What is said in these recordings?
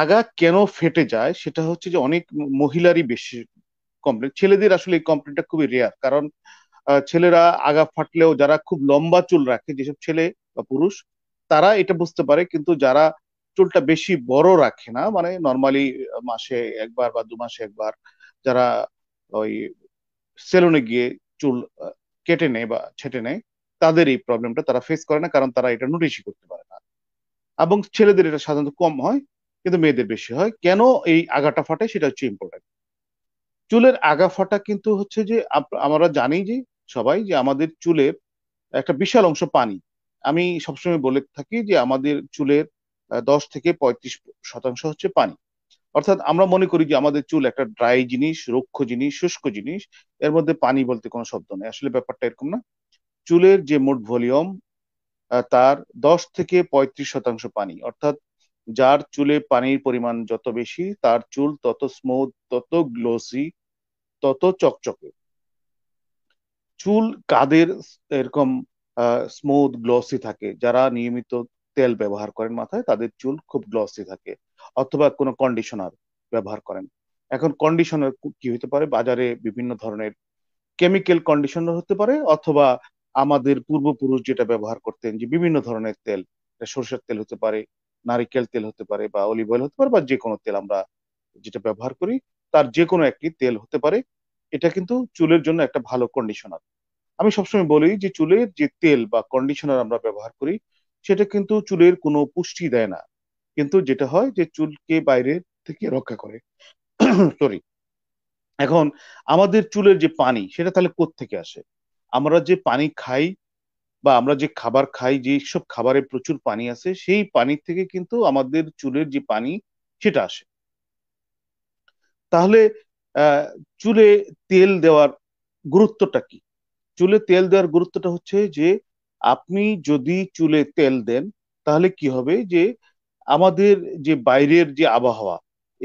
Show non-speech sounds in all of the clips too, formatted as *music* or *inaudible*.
আগা কেন ফেটে যায় সেটা হচ্ছে যে অনেক মহিলারই বেশি কমপ্লেন ছেলেদের আসলে এই কমপ্লেনটা খুবই রেয়ার কারণ ছেলেরা আগা ফাটলেও যারা খুব লম্বা চুল রাখে যেসব ছেলে বা পুরুষ তারা এটা বুঝতে পারে কিন্তু যারা চুলটা বেশি বড় রাখে না মানে নর্মালি মাসে একবার বা দু মাসে একবার যারা ওই সেলুনে গিয়ে চুল কেটে নেয় বা ছেটে নেয় তাদের এই প্রবলেমটা তারা ফেস করে না কারণ তারা এটা নোটিশই করতে পারে না এবং ছেলেদের এটা সাধারণত কম হয় কিন্তু মেয়েদের বেশি হয় কেন এই আগাটা ফাটে সেটা হচ্ছে ইম্পর্টেন্ট চুলের আগা ফাটা কিন্তু হচ্ছে যে আমরা জানি যে সবাই যে আমাদের চুলের একটা বিশাল অংশ পানি আমি সবসময় বলে থাকি যে আমাদের চুলের দশ থেকে পঁয়ত্রিশ শতাংশ হচ্ছে পানি অর্থাৎ আমরা মনে করি যে আমাদের চুল একটা ড্রাই জিনিস রুক্ষ জিনিস শুষ্ক জিনিস এর মধ্যে পানি বলতে কোনো শব্দ নেই আসলে ব্যাপারটা এরকম না চুলের যে মোট ভলিউম তার দশ থেকে পঁয়ত্রিশ শতাংশ পানি অর্থাৎ যার চুলে পানির পরিমাণ যত বেশি তার চুল তত স্মুথ তত গ্লোসি তত চকচকে চুল কাদের এরকম স্মুথ গ্লসি থাকে যারা নিয়মিত তেল ব্যবহার করেন মাথায় তাদের চুল খুব গ্লসি থাকে অথবা কোনো কন্ডিশনার ব্যবহার করেন এখন কন্ডিশনার কি হতে পারে বাজারে বিভিন্ন ধরনের কেমিক্যাল কন্ডিশনার হতে পারে অথবা আমাদের পূর্বপুরুষ যেটা ব্যবহার করতেন যে বিভিন্ন ধরনের তেল সরষের তেল হতে পারে নারিকেল তেল হতে পারে বা অলিভ অয়েল হতে পারে বা যে কোনো তেল আমরা যেটা ব্যবহার করি তার যে কোনো একটি তেল হতে পারে এটা কিন্তু চুলের জন্য একটা ভালো কন্ডিশনার আমি সবসময় বলি যে চুলের যে তেল বা কন্ডিশনার আমরা ব্যবহার করি সেটা কিন্তু চুলের কোনো পুষ্টি দেয় না কিন্তু যেটা হয় যে চুলকে বাইরে থেকে রক্ষা করে সরি *coughs* এখন আমাদের চুলের যে পানি সেটা তাহলে থেকে আসে আমরা যে পানি খাই বা আমরা যে খাবার খাই যে সব খাবারে প্রচুর পানি আছে সেই পানির থেকে কিন্তু আমাদের চুলের যে পানি সেটা আসে তাহলে চুলে তেল দেওয়ার গুরুত্বটা কি চুলে তেল দেওয়ার গুরুত্বটা হচ্ছে যে আপনি যদি চুলে তেল দেন তাহলে কি হবে যে আমাদের যে বাইরের যে আবহাওয়া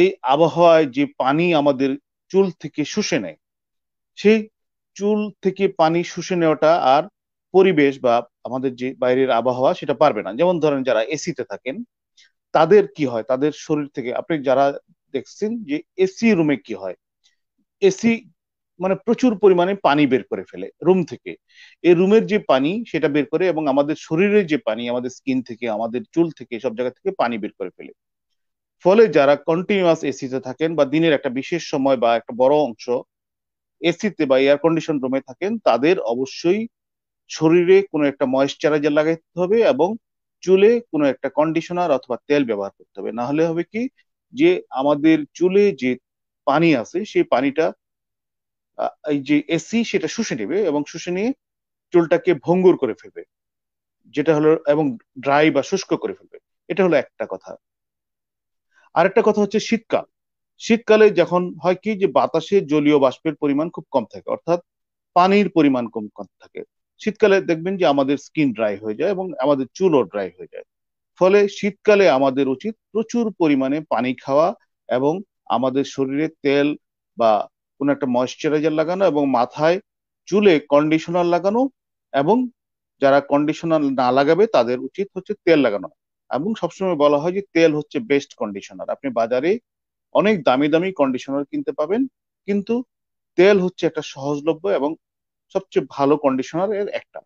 এই আবহাওয়ায় যে পানি আমাদের চুল থেকে শুষে নেয় সেই চুল থেকে পানি শুষে নেওয়াটা আর পরিবেশ বা আমাদের যে বাইরের আবহাওয়া সেটা পারবে না যেমন ধরেন যারা এসিতে থাকেন তাদের কি হয় তাদের শরীর থেকে আপনি যারা দেখছেন যে এসি রুমে কি হয় এসি মানে প্রচুর পরিমাণে পানি বের করে ফেলে রুম থেকে এই রুমের যে পানি সেটা বের করে এবং আমাদের শরীরের যে পানি আমাদের স্কিন থেকে আমাদের চুল থেকে সব জায়গা থেকে পানি বের করে ফেলে ফলে যারা কন্টিনিউয়াস এসিতে থাকেন বা দিনের একটা বিশেষ সময় বা একটা বড় অংশ এসিতে বা এয়ার কন্ডিশন রুমে থাকেন তাদের অবশ্যই শরীরে কোনো একটা ময়েশ্চারাইজার লাগাইতে হবে এবং চুলে কোনো একটা কন্ডিশনার অথবা তেল ব্যবহার করতে হবে না হলে হবে কি যে আমাদের চুলে যে পানি আছে সেই পানিটা এই যে এসি সেটা শুষে নেবে এবং শুষে নিয়ে চুলটাকে ভঙ্গুর করে ফেলবে যেটা হলো এবং ড্রাই বা শুষ্ক করে ফেলবে এটা হলো একটা কথা আরেকটা কথা হচ্ছে শীতকাল শীতকালে যখন হয় কি যে বাতাসে জলীয় বাষ্পের পরিমাণ খুব কম থাকে অর্থাৎ পানির পরিমাণ কম থাকে শীতকালে দেখবেন যে আমাদের স্কিন ড্রাই হয়ে যায় এবং আমাদের চুলও ড্রাই হয়ে যায় ফলে শীতকালে আমাদের উচিত প্রচুর পরিমাণে পানি খাওয়া এবং আমাদের শরীরে তেল বা কোনো একটা ময়শ্চারাইজার লাগানো এবং মাথায় চুলে কন্ডিশনার লাগানো এবং যারা কন্ডিশনার না লাগাবে তাদের উচিত হচ্ছে তেল লাগানো এবং সবসময় বলা হয় যে তেল হচ্ছে বেস্ট কন্ডিশনার আপনি বাজারে অনেক দামি দামি কন্ডিশনার কিনতে পাবেন কিন্তু তেল হচ্ছে একটা সহজলভ্য এবং সবচেয়ে ভালো কন্ডিশনার এর একটা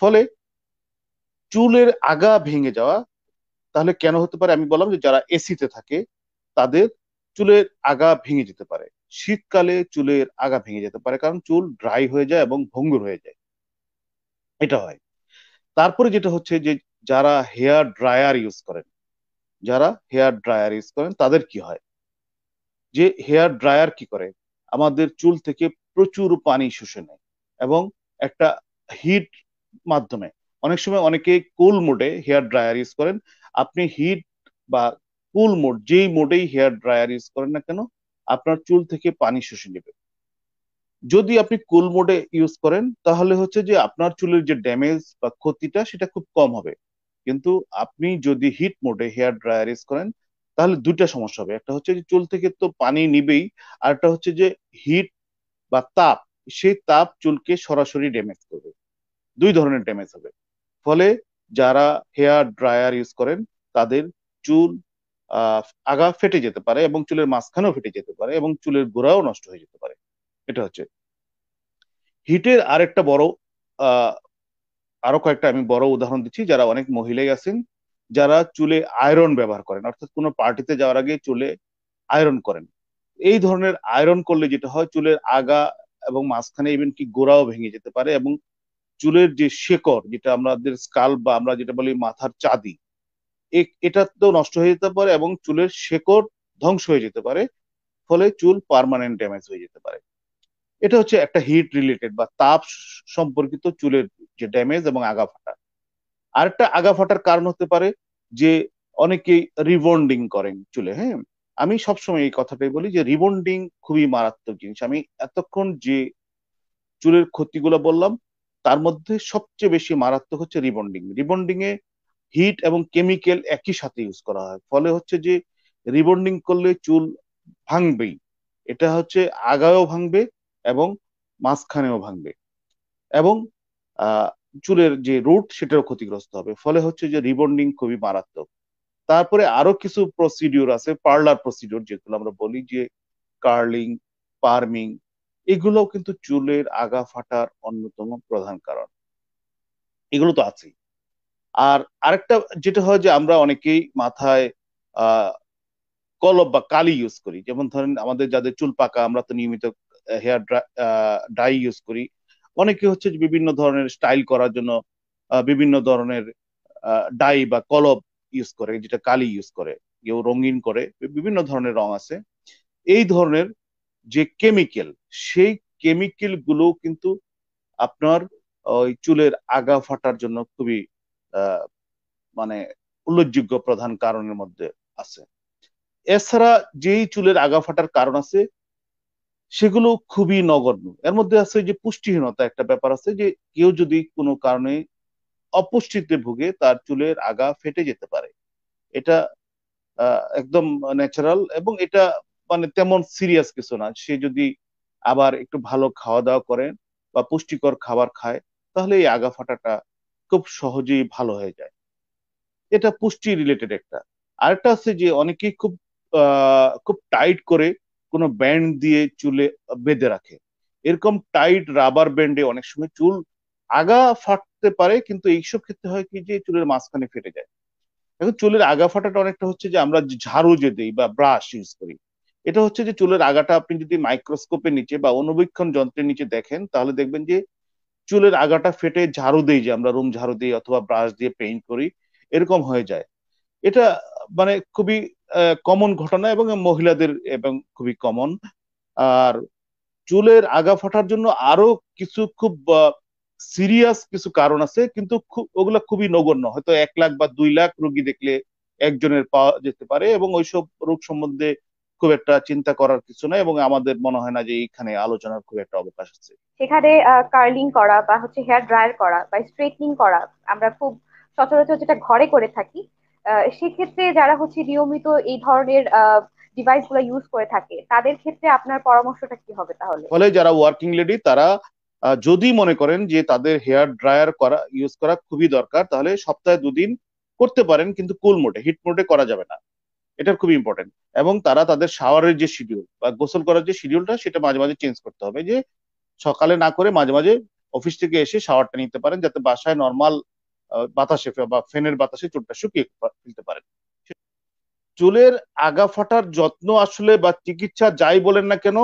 ফলে চুলের আগা ভেঙে যাওয়া তাহলে কেন হতে পারে আমি বললাম যে যারা এসিতে থাকে তাদের চুলের আগা ভেঙে যেতে পারে শীতকালে চুলের আগা ভেঙে যেতে পারে কারণ চুল ড্রাই হয়ে যায় এবং ভঙ্গুর হয়ে যায় এটা হয় তারপরে যেটা হচ্ছে যে যারা হেয়ার ড্রায়ার ইউজ করেন যারা হেয়ার ড্রায়ার ইউজ করেন তাদের কি হয় যে হেয়ার ড্রায়ার কি করে আমাদের চুল থেকে প্রচুর পানি শুষে নেয় এবং একটা হিট মাধ্যমে অনেক সময় অনেকে কুল মোডে হেয়ার ড্রায়ার ইউজ করেন আপনি হিট বা কুল মোড যেই মোডেই হেয়ার ড্রায়ার ইউজ করেন না কেন আপনার চুল থেকে পানি শুষে নেবে যদি আপনি কুল মোডে ইউজ করেন তাহলে হচ্ছে যে আপনার চুলের যে ড্যামেজ বা ক্ষতিটা সেটা খুব কম হবে কিন্তু আপনি যদি হিট মোডে হেয়ার ড্রায়ার ইউজ করেন তাহলে দুইটা সমস্যা হবে একটা হচ্ছে যে চুল থেকে তো পানি নিবেই একটা হচ্ছে যে হিট বা তাপ সেই তাপ চুলকে সরাসরি ড্যামেজ করবে দুই ধরনের ড্যামেজ হবে ফলে যারা হেয়ার ড্রায়ার ইউজ করেন তাদের চুল আগা ফেটে যেতে পারে এবং চুলের মাঝখানেও ফেটে যেতে পারে এবং চুলের গোড়াও নষ্ট হয়ে যেতে পারে এটা হচ্ছে হিটের আরেকটা বড় আরো কয়েকটা আমি বড় উদাহরণ দিচ্ছি যারা অনেক মহিলাই আছেন যারা চুলে আয়রন ব্যবহার করেন অর্থাৎ কোনো পার্টিতে যাওয়ার আগে চুলে আয়রন করেন এই ধরনের আয়রন করলে যেটা হয় চুলের আগা এবং মাঝখানে ইভেন কি গোড়াও ভেঙে যেতে পারে এবং চুলের যে শেকড় যেটা আমাদের স্কাল বা আমরা যেটা বলি মাথার চাঁদি এটা তো নষ্ট হয়ে যেতে পারে এবং চুলের শেকড় ধ্বংস হয়ে যেতে পারে ফলে চুল পারমানেন্ট ড্যামেজ হয়ে যেতে পারে এটা হচ্ছে একটা হিট রিলেটেড বা তাপ সম্পর্কিত চুলের যে ড্যামেজ এবং আগা ফাটা আরেকটা আগা ফাটার কারণ হতে পারে যে অনেকেই রিবন্ডিং করেন চুলে হ্যাঁ আমি সবসময় এই কথাটাই বলি যে রিবন্ডিং খুবই মারাত্মক জিনিস আমি এতক্ষণ যে চুলের ক্ষতিগুলো বললাম তার মধ্যে সবচেয়ে বেশি মারাত্মক হচ্ছে রিবন্ডিং রিবন্ডিং এ হিট এবং কেমিক্যাল একই সাথে ইউজ করা হয় ফলে হচ্ছে যে রিবন্ডিং করলে চুল ভাঙবেই এটা হচ্ছে আগায়ও ভাঙবে এবং মাঝখানেও ভাঙবে এবং চুলের যে রুট সেটাও ক্ষতিগ্রস্ত হবে ফলে হচ্ছে যে রিবন্ডিং খুবই মারাত্মক তারপরে আরো কিছু প্রসিডিউর আছে পার্লার প্রসিডিউর যেগুলো আমরা বলি যে কার্লিং পার্মিং এগুলোও কিন্তু চুলের আগা ফাটার অন্যতম প্রধান কারণ এগুলো তো আছেই আর আরেকটা যেটা হয় যে আমরা অনেকেই মাথায় কলব বা কালি ইউজ করি যেমন ধরেন আমাদের যাদের চুল পাকা আমরা তো নিয়মিত হেয়ার ডাই ইউজ করি অনেকে হচ্ছে বিভিন্ন ধরনের স্টাইল করার জন্য বিভিন্ন ধরনের ডাই বা কলব ইউজ করে যেটা কালি ইউজ করে কেউ রঙিন করে বিভিন্ন ধরনের রং আছে এই ধরনের যে কেমিক্যাল সেই কেমিক্যাল গুলো কিন্তু আপনার ওই চুলের আগা ফাটার জন্য খুবই মানে উল্লেখযোগ্য প্রধান কারণের মধ্যে আছে এছাড়া যেই চুলের আগা ফাটার কারণ আছে সেগুলো খুবই নগণ্য এর মধ্যে আছে যে পুষ্টিহীনতা একটা ব্যাপার আছে যে কেউ যদি কোনো কারণে অপুষ্টিতে ভুগে তার চুলের আগা ফেটে যেতে পারে এটা একদম ন্যাচারাল এবং এটা মানে তেমন সিরিয়াস কিছু না সে যদি আবার একটু ভালো খাওয়া দাওয়া করেন বা পুষ্টিকর খাবার খায় তাহলে এই আগা ফাটাটা খুব সহজেই ভালো হয়ে যায় এটা পুষ্টি রিলেটেড একটা আরেকটা আছে যে অনেকেই খুব খুব টাইট করে কোনো ব্যান্ড দিয়ে চুলে বেঁধে রাখে এরকম টাইট রাবার ব্যান্ডে অনেক সময় চুল আগা ফাটতে পারে কিন্তু এইসব ক্ষেত্রে হয় কি যে চুলের মাঝখানে ফেটে যায় এখন চুলের আগা ফাটাটা অনেকটা হচ্ছে যে আমরা ঝাড়ু যে দিই বা ব্রাশ ইউজ করি এটা হচ্ছে যে চুলের আগাটা আপনি যদি মাইক্রোস্কোপের নিচে বা অনুবীক্ষণ যন্ত্রের নিচে দেখেন তাহলে দেখবেন যে চুলের আগাটা ফেটে ঝাড়ু দিই যে আমরা রুম ঝাড়ু দিই অথবা ব্রাশ দিয়ে পেইন্ট করি এরকম হয়ে যায় এটা মানে খুবই কমন ঘটনা এবং মহিলাদের এবং খুবই কমন আর চুলের আগা ফাটার জন্য আরো কিছু খুব সিরিয়াস কিছু কারণ আছে কিন্তু ওগুলো খুবই নগণ্য হয়তো এক লাখ বা দুই লাখ রোগী দেখলে একজনের পাওয়া যেতে পারে এবং ওইসব রোগ সম্বন্ধে খুব একটা চিন্তা করার কিছু না এবং আমাদের মনে হয় না যে এখানে আলোচনার খুব একটা অবকাশ আছে সেখানে কার্লিং করা বা হচ্ছে হেয়ার ড্রায়ার করা বা স্ট্রেটনিং করা আমরা খুব সচরাচর যেটা ঘরে করে থাকি সেক্ষেত্রে যারা হচ্ছে নিয়মিত এই ধরনের ডিভাইস গুলো ইউজ করে থাকে তাদের ক্ষেত্রে আপনার পরামর্শটা কি হবে তাহলে ফলে যারা ওয়ার্কিং লেডি তারা যদি মনে করেন যে তাদের হেয়ার ড্রায়ার করা ইউজ করা খুবই দরকার তাহলে সপ্তাহে দুদিন করতে পারেন কিন্তু কুল মোটে হিট মোটে করা যাবে না এটা খুবই ইম্পর্টেন্ট এবং তারা তাদের শাওয়ারের যে শিডিউল বা গোসল করার যে শিডিউলটা সেটা মাঝে মাঝে চেঞ্জ করতে হবে যে সকালে না করে মাঝে মাঝে অফিস থেকে এসে শাওয়ারটা নিতে পারেন যাতে বাসায় নর্মাল বাতাসে বা ফ্যানের বাতাসে চুলটা শুকিয়ে ফেলতে পারেন চুলের আগা ফাটার যত্ন আসলে বা চিকিৎসা যাই বলেন না কেন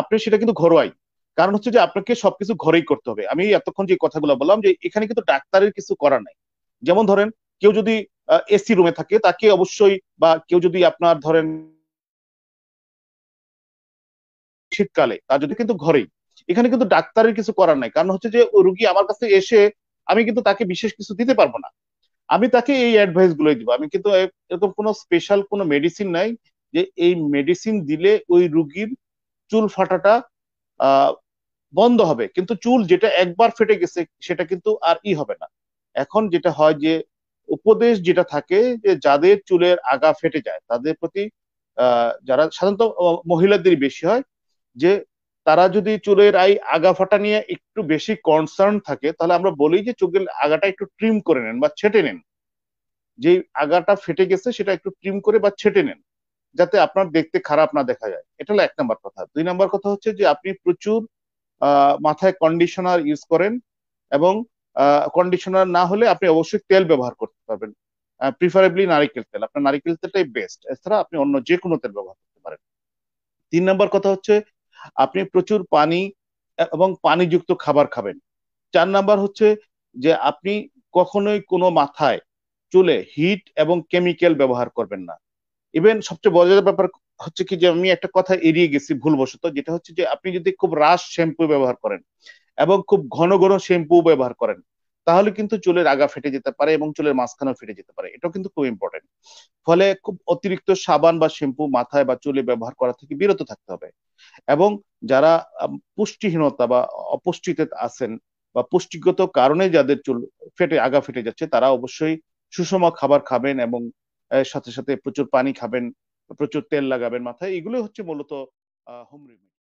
আপনি সেটা কিন্তু ঘরোয়াই কারণ হচ্ছে যে আপনাকে সবকিছু ঘরেই করতে হবে আমি এতক্ষণ যে কথাগুলো বললাম যে এখানে কিন্তু ডাক্তারের কিছু করার নাই যেমন ধরেন কেউ যদি এসি রুমে থাকে তাকে অবশ্যই বা কেউ যদি আপনার ধরেন শীতকালে তা যদি কিন্তু ঘরেই এখানে কিন্তু ডাক্তারের কিছু করার নাই কারণ হচ্ছে যে রুগী আমার কাছে এসে আমি কিন্তু তাকে বিশেষ কিছু দিতে পারবো না আমি তাকে এই অ্যাডভাইস গুলো দিব আমি কিন্তু এরকম কোনো স্পেশাল কোনো মেডিসিন নাই যে এই মেডিসিন দিলে ওই রুগীর চুল ফাটাটা বন্ধ হবে কিন্তু চুল যেটা একবার ফেটে গেছে সেটা কিন্তু আর ই হবে না এখন যেটা হয় যে উপদেশ যেটা থাকে যে যাদের চুলের আগা ফেটে যায় তাদের প্রতি যারা সাধারণত মহিলাদের বেশি হয় যে তারা যদি চুলের আই আগা ফাটা নিয়ে একটু বেশি কনসার্ন থাকে তাহলে আমরা বলি যে চুলের আগাটা একটু ট্রিম করে নেন বা ছেটে নেন যে আগাটা ফেটে গেছে সেটা একটু ট্রিম করে বা ছেটে নেন যাতে আপনার দেখতে খারাপ না দেখা যায় এটা হলো এক নম্বর কথা দুই নম্বর কথা হচ্ছে যে আপনি প্রচুর মাথায় কন্ডিশনার ইউজ করেন এবং কন্ডিশনার না হলে আপনি অবশ্যই তেল ব্যবহার করতে পারবেন প্রিফারেবলি নারিকেল তেল আপনার নারিকেল তেলটাই বেস্ট এছাড়া আপনি অন্য যে কোনো তেল ব্যবহার করতে পারেন তিন নম্বর কথা হচ্ছে আপনি প্রচুর পানি এবং পানিযুক্ত খাবার খাবেন চার নাম্বার হচ্ছে যে আপনি কখনোই কোনো মাথায় চুলে হিট এবং কেমিক্যাল ব্যবহার করবেন না ইভেন সবচেয়ে বড় ব্যাপার হচ্ছে কি যে আমি একটা কথা এড়িয়ে গেছি ভুলবশত যেটা হচ্ছে যে আপনি যদি খুব রাস শ্যাম্পু ব্যবহার করেন এবং খুব ঘন ঘন শ্যাম্পু ব্যবহার করেন তাহলে কিন্তু চুলের আগা ফেটে যেতে পারে এবং চুলের মাঝখানেও ফেটে যেতে পারে এটাও কিন্তু খুব ইম্পর্টেন্ট ফলে খুব অতিরিক্ত সাবান বা শ্যাম্পু মাথায় বা চুলে ব্যবহার করা থেকে বিরত থাকতে হবে এবং যারা পুষ্টিহীনতা বা অপুষ্টিতে আছেন বা পুষ্টিগত কারণে যাদের চুল ফেটে আগা ফেটে যাচ্ছে তারা অবশ্যই সুষম খাবার খাবেন এবং সাথে সাথে প্রচুর পানি খাবেন প্রচুর তেল লাগাবেন মাথায় এগুলো হচ্ছে মূলত হোম রেমেডি